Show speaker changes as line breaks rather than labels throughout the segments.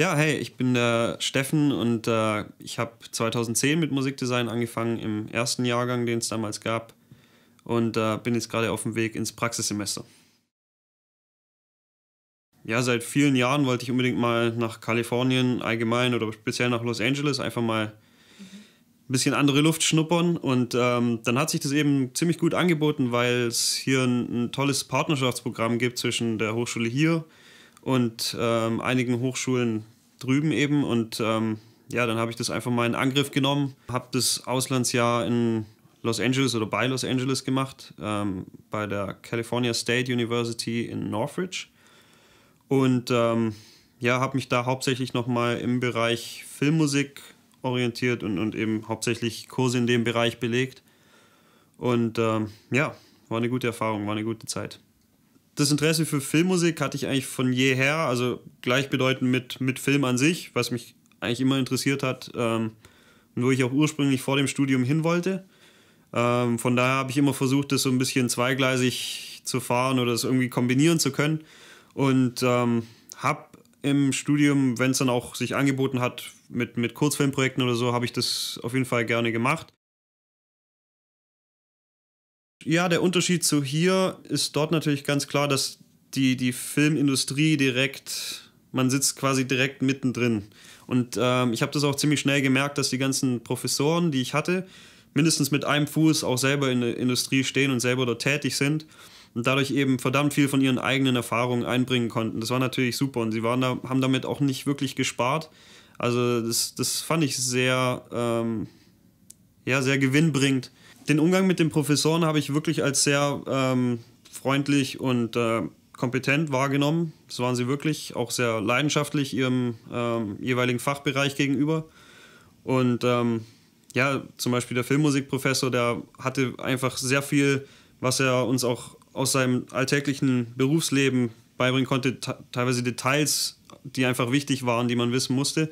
Ja, hey, ich bin der Steffen und äh, ich habe 2010 mit Musikdesign angefangen, im ersten Jahrgang, den es damals gab. Und äh, bin jetzt gerade auf dem Weg ins Praxissemester. Ja, seit vielen Jahren wollte ich unbedingt mal nach Kalifornien allgemein oder speziell nach Los Angeles einfach mal ein bisschen andere Luft schnuppern. Und ähm, dann hat sich das eben ziemlich gut angeboten, weil es hier ein, ein tolles Partnerschaftsprogramm gibt zwischen der Hochschule hier und ähm, einigen Hochschulen drüben eben und ähm, ja, dann habe ich das einfach mal in Angriff genommen, habe das Auslandsjahr in Los Angeles oder bei Los Angeles gemacht, ähm, bei der California State University in Northridge und ähm, ja, habe mich da hauptsächlich nochmal im Bereich Filmmusik orientiert und, und eben hauptsächlich Kurse in dem Bereich belegt und ähm, ja, war eine gute Erfahrung, war eine gute Zeit das Interesse für Filmmusik hatte ich eigentlich von jeher, also gleichbedeutend mit, mit Film an sich, was mich eigentlich immer interessiert hat ähm, und wo ich auch ursprünglich vor dem Studium hin wollte. Ähm, von daher habe ich immer versucht, das so ein bisschen zweigleisig zu fahren oder es irgendwie kombinieren zu können. Und ähm, habe im Studium, wenn es dann auch sich angeboten hat, mit, mit Kurzfilmprojekten oder so, habe ich das auf jeden Fall gerne gemacht. Ja, der Unterschied zu hier ist dort natürlich ganz klar, dass die, die Filmindustrie direkt, man sitzt quasi direkt mittendrin. Und ähm, ich habe das auch ziemlich schnell gemerkt, dass die ganzen Professoren, die ich hatte, mindestens mit einem Fuß auch selber in der Industrie stehen und selber dort tätig sind und dadurch eben verdammt viel von ihren eigenen Erfahrungen einbringen konnten. Das war natürlich super und sie waren da, haben damit auch nicht wirklich gespart. Also das, das fand ich sehr, ähm, ja, sehr gewinnbringend, den Umgang mit den Professoren habe ich wirklich als sehr ähm, freundlich und äh, kompetent wahrgenommen. Das waren sie wirklich auch sehr leidenschaftlich ihrem ähm, jeweiligen Fachbereich gegenüber. Und ähm, ja, zum Beispiel der Filmmusikprofessor, der hatte einfach sehr viel, was er uns auch aus seinem alltäglichen Berufsleben beibringen konnte, teilweise Details, die einfach wichtig waren, die man wissen musste.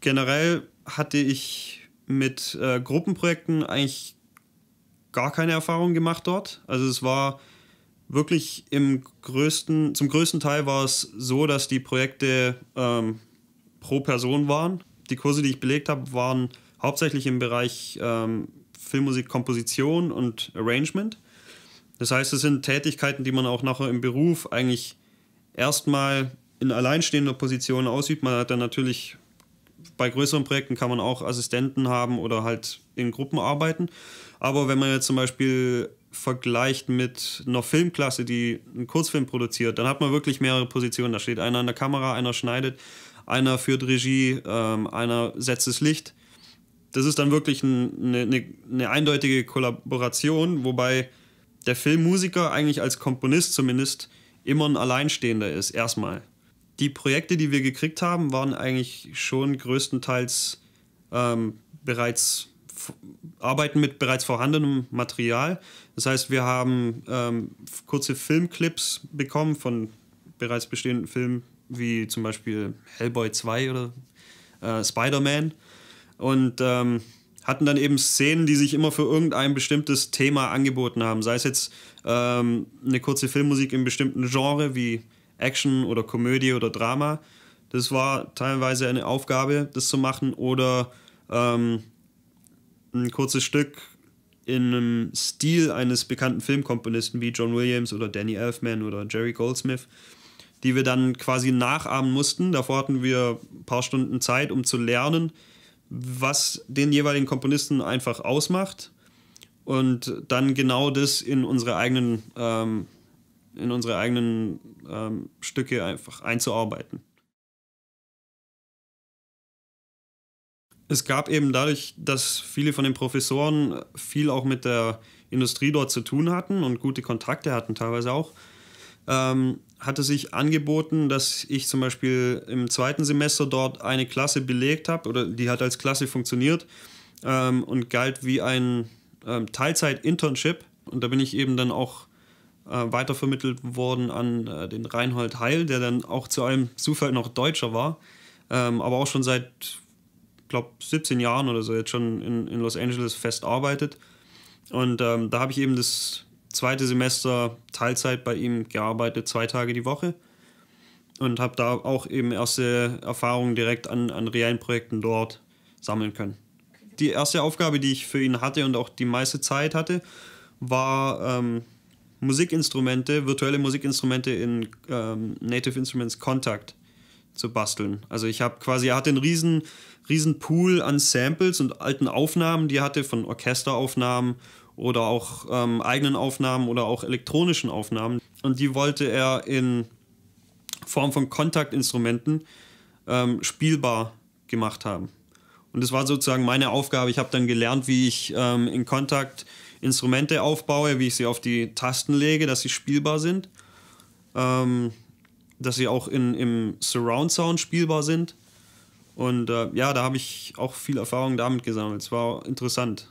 Generell hatte ich mit äh, Gruppenprojekten eigentlich gar keine Erfahrung gemacht dort. Also es war wirklich im größten, zum größten Teil war es so, dass die Projekte ähm, pro Person waren. Die Kurse, die ich belegt habe, waren hauptsächlich im Bereich ähm, Filmmusik, Komposition und Arrangement. Das heißt, es sind Tätigkeiten, die man auch nachher im Beruf eigentlich erstmal in alleinstehender Position ausübt. Man hat dann natürlich bei größeren Projekten kann man auch Assistenten haben oder halt in Gruppen arbeiten. Aber wenn man jetzt zum Beispiel vergleicht mit einer Filmklasse, die einen Kurzfilm produziert, dann hat man wirklich mehrere Positionen. Da steht einer an der Kamera, einer schneidet, einer führt Regie, ähm, einer setzt das Licht. Das ist dann wirklich ein, eine, eine, eindeutige Kollaboration, wobei der Filmmusiker eigentlich als Komponist zumindest immer ein Alleinstehender ist, erstmal die Projekte, die wir gekriegt haben, waren eigentlich schon größtenteils ähm, bereits arbeiten mit bereits vorhandenem Material. Das heißt, wir haben ähm, kurze Filmclips bekommen von bereits bestehenden Filmen, wie zum Beispiel Hellboy 2 oder äh, Spider-Man. Und ähm, hatten dann eben Szenen, die sich immer für irgendein bestimmtes Thema angeboten haben. Sei es jetzt ähm, eine kurze Filmmusik im bestimmten Genre wie Action oder Komödie oder Drama. Das war teilweise eine Aufgabe, das zu machen. Oder ähm, ein kurzes Stück in einem Stil eines bekannten Filmkomponisten wie John Williams oder Danny Elfman oder Jerry Goldsmith, die wir dann quasi nachahmen mussten. Davor hatten wir ein paar Stunden Zeit, um zu lernen, was den jeweiligen Komponisten einfach ausmacht und dann genau das in unsere eigenen ähm, in unsere eigenen ähm, Stücke einfach einzuarbeiten. Es gab eben dadurch, dass viele von den Professoren viel auch mit der Industrie dort zu tun hatten und gute Kontakte hatten teilweise auch, ähm, hatte sich angeboten, dass ich zum Beispiel im zweiten Semester dort eine Klasse belegt habe oder die hat als Klasse funktioniert ähm, und galt wie ein ähm, Teilzeit-Internship. Und da bin ich eben dann auch äh, weitervermittelt worden an äh, den Reinhold Heil, der dann auch zu allem Zufall noch Deutscher war, ähm, aber auch schon seit, glaube 17 Jahren oder so jetzt schon in, in Los Angeles fest arbeitet. Und ähm, da habe ich eben das zweite Semester Teilzeit bei ihm gearbeitet, zwei Tage die Woche. Und habe da auch eben erste Erfahrungen direkt an, an realen Projekten dort sammeln können. Die erste Aufgabe, die ich für ihn hatte und auch die meiste Zeit hatte, war ähm, Musikinstrumente, virtuelle Musikinstrumente in ähm, Native Instruments Contact zu basteln. Also ich habe quasi, er hatte einen riesen, riesen Pool an Samples und alten Aufnahmen, die er hatte von Orchesteraufnahmen oder auch ähm, eigenen Aufnahmen oder auch elektronischen Aufnahmen. Und die wollte er in Form von Kontaktinstrumenten ähm, spielbar gemacht haben. Und das war sozusagen meine Aufgabe. Ich habe dann gelernt, wie ich ähm, in Kontakt Instrumente aufbaue, wie ich sie auf die Tasten lege, dass sie spielbar sind. Ähm, dass sie auch in, im Surround Sound spielbar sind. Und äh, ja, da habe ich auch viel Erfahrung damit gesammelt. Es war interessant.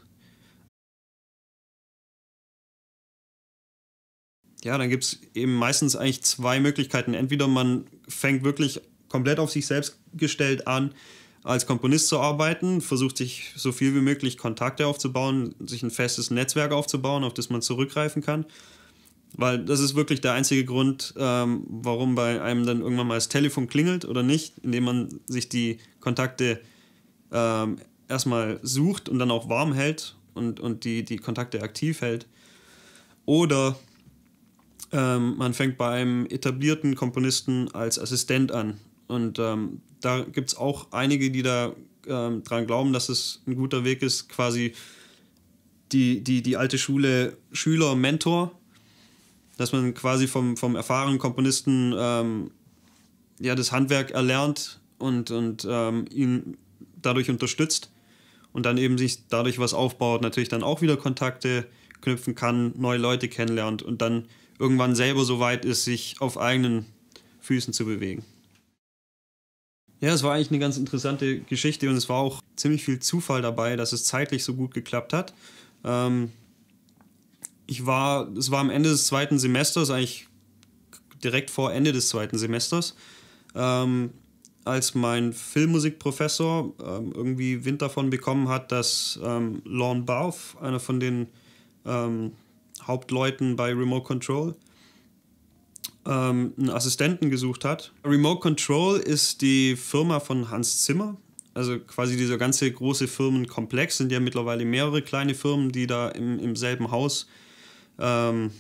Ja, dann gibt es eben meistens eigentlich zwei Möglichkeiten. Entweder man fängt wirklich komplett auf sich selbst gestellt an, als Komponist zu arbeiten, versucht sich so viel wie möglich Kontakte aufzubauen, sich ein festes Netzwerk aufzubauen, auf das man zurückgreifen kann. Weil das ist wirklich der einzige Grund, ähm, warum bei einem dann irgendwann mal das Telefon klingelt oder nicht, indem man sich die Kontakte ähm, erstmal sucht und dann auch warm hält und, und die, die Kontakte aktiv hält. Oder ähm, man fängt bei einem etablierten Komponisten als Assistent an und ähm, da gibt es auch einige, die da ähm, dran glauben, dass es ein guter Weg ist, quasi die, die, die alte Schule Schüler-Mentor, dass man quasi vom, vom erfahrenen Komponisten ähm, ja, das Handwerk erlernt und, und ähm, ihn dadurch unterstützt und dann eben sich dadurch was aufbaut, natürlich dann auch wieder Kontakte knüpfen kann, neue Leute kennenlernt und dann irgendwann selber so weit ist, sich auf eigenen Füßen zu bewegen. Ja, es war eigentlich eine ganz interessante Geschichte und es war auch ziemlich viel Zufall dabei, dass es zeitlich so gut geklappt hat. Ähm, ich war, es war am Ende des zweiten Semesters, eigentlich direkt vor Ende des zweiten Semesters, ähm, als mein Filmmusikprofessor ähm, irgendwie Wind davon bekommen hat, dass ähm, Lorne Bauf, einer von den ähm, Hauptleuten bei Remote Control, ähm, einen Assistenten gesucht hat. Remote Control ist die Firma von Hans Zimmer. Also quasi dieser ganze große Firmenkomplex sind ja mittlerweile mehrere kleine Firmen, die da im, im selben Haus ähm,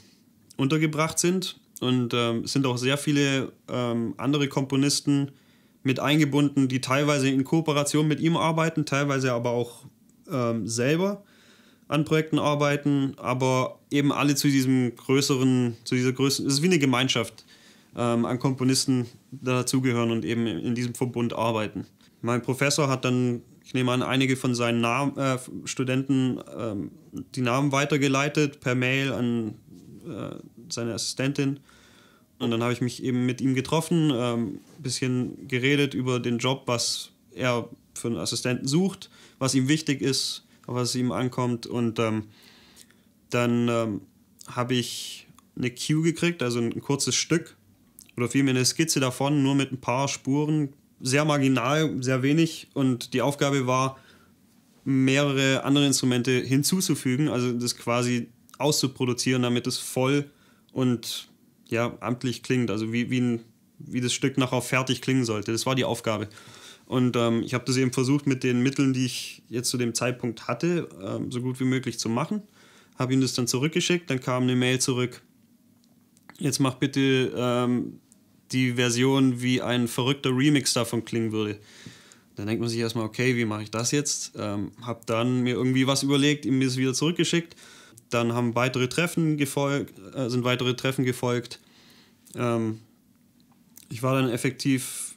untergebracht sind. Und ähm, sind auch sehr viele ähm, andere Komponisten mit eingebunden, die teilweise in Kooperation mit ihm arbeiten, teilweise aber auch ähm, selber an Projekten arbeiten, aber eben alle zu diesem größeren, zu dieser größeren, es ist wie eine Gemeinschaft ähm, an Komponisten da dazugehören und eben in diesem Verbund arbeiten. Mein Professor hat dann, ich nehme an, einige von seinen Namen, äh, Studenten ähm, die Namen weitergeleitet per Mail an äh, seine Assistentin. Und dann habe ich mich eben mit ihm getroffen, ein ähm, bisschen geredet über den Job, was er für einen Assistenten sucht, was ihm wichtig ist, auf was es ihm ankommt. Und ähm, dann ähm, habe ich eine Cue gekriegt, also ein, ein kurzes Stück oder vielmehr eine Skizze davon, nur mit ein paar Spuren, sehr marginal, sehr wenig. Und die Aufgabe war, mehrere andere Instrumente hinzuzufügen, also das quasi auszuproduzieren, damit es voll und ja, amtlich klingt, also wie, wie, ein, wie das Stück nachher fertig klingen sollte. Das war die Aufgabe. Und ähm, ich habe das eben versucht, mit den Mitteln, die ich jetzt zu dem Zeitpunkt hatte, ähm, so gut wie möglich zu machen. Habe ihm das dann zurückgeschickt, dann kam eine Mail zurück. Jetzt mach bitte ähm, die Version, wie ein verrückter Remix davon klingen würde. Dann denkt man sich erstmal, okay, wie mache ich das jetzt? Ähm, hab dann mir irgendwie was überlegt, ihm das wieder zurückgeschickt. Dann haben weitere Treffen gefolgt, äh, sind weitere Treffen gefolgt. Ähm, ich war dann effektiv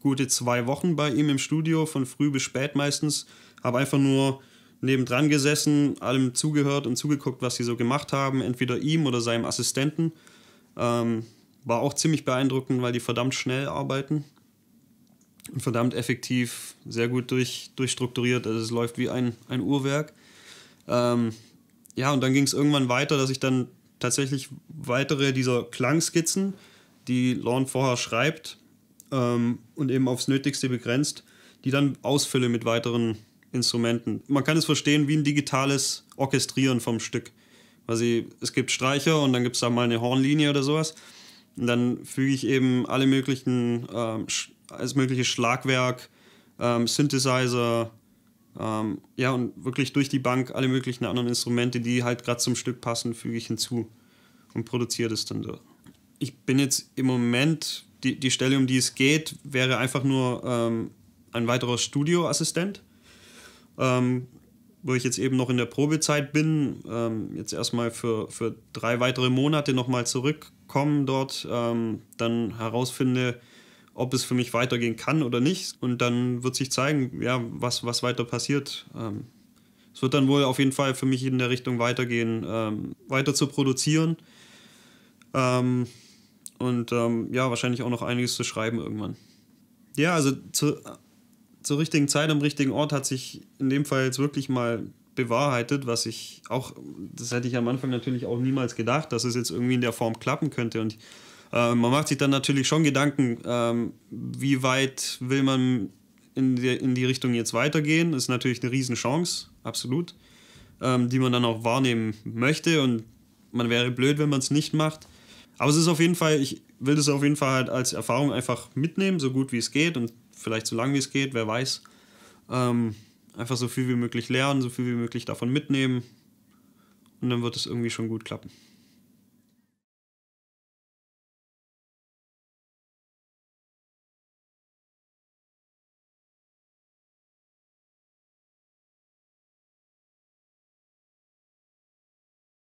gute zwei Wochen bei ihm im Studio, von früh bis spät meistens. Habe einfach nur nebendran gesessen, allem zugehört und zugeguckt, was sie so gemacht haben, entweder ihm oder seinem Assistenten. Ähm, war auch ziemlich beeindruckend, weil die verdammt schnell arbeiten und verdammt effektiv, sehr gut durch, durchstrukturiert. Also es läuft wie ein, ein Uhrwerk. Ähm, ja, und dann ging es irgendwann weiter, dass ich dann tatsächlich weitere dieser Klangskizzen, die Lorne vorher schreibt, ähm, und eben aufs Nötigste begrenzt, die dann ausfülle mit weiteren Instrumenten. Man kann es verstehen wie ein digitales Orchestrieren vom Stück. Also es gibt Streicher und dann gibt es da mal eine Hornlinie oder sowas. Und dann füge ich eben alle möglichen, ähm, alles mögliche Schlagwerk, ähm, Synthesizer, ähm, ja, und wirklich durch die Bank alle möglichen anderen Instrumente, die halt gerade zum Stück passen, füge ich hinzu und produziere das dann so. Ich bin jetzt im Moment die, die Stelle, um die es geht, wäre einfach nur ähm, ein weiterer Studioassistent, ähm, wo ich jetzt eben noch in der Probezeit bin. Ähm, jetzt erstmal für, für drei weitere Monate nochmal zurückkommen dort, ähm, dann herausfinde, ob es für mich weitergehen kann oder nicht. Und dann wird sich zeigen, ja, was, was weiter passiert. Ähm, es wird dann wohl auf jeden Fall für mich in der Richtung weitergehen, ähm, weiter zu produzieren. Ähm, und ähm, ja, wahrscheinlich auch noch einiges zu schreiben irgendwann. Ja, also zu, zur richtigen Zeit am richtigen Ort hat sich in dem Fall jetzt wirklich mal bewahrheitet, was ich auch, das hätte ich am Anfang natürlich auch niemals gedacht, dass es jetzt irgendwie in der Form klappen könnte. Und äh, man macht sich dann natürlich schon Gedanken, ähm, wie weit will man in die, in die Richtung jetzt weitergehen. Das ist natürlich eine Riesenchance, absolut, ähm, die man dann auch wahrnehmen möchte. Und man wäre blöd, wenn man es nicht macht. Aber es ist auf jeden Fall, ich will das auf jeden Fall halt als Erfahrung einfach mitnehmen, so gut wie es geht und vielleicht so lang wie es geht, wer weiß. Ähm, einfach so viel wie möglich lernen, so viel wie möglich davon mitnehmen. Und dann wird es irgendwie schon gut klappen.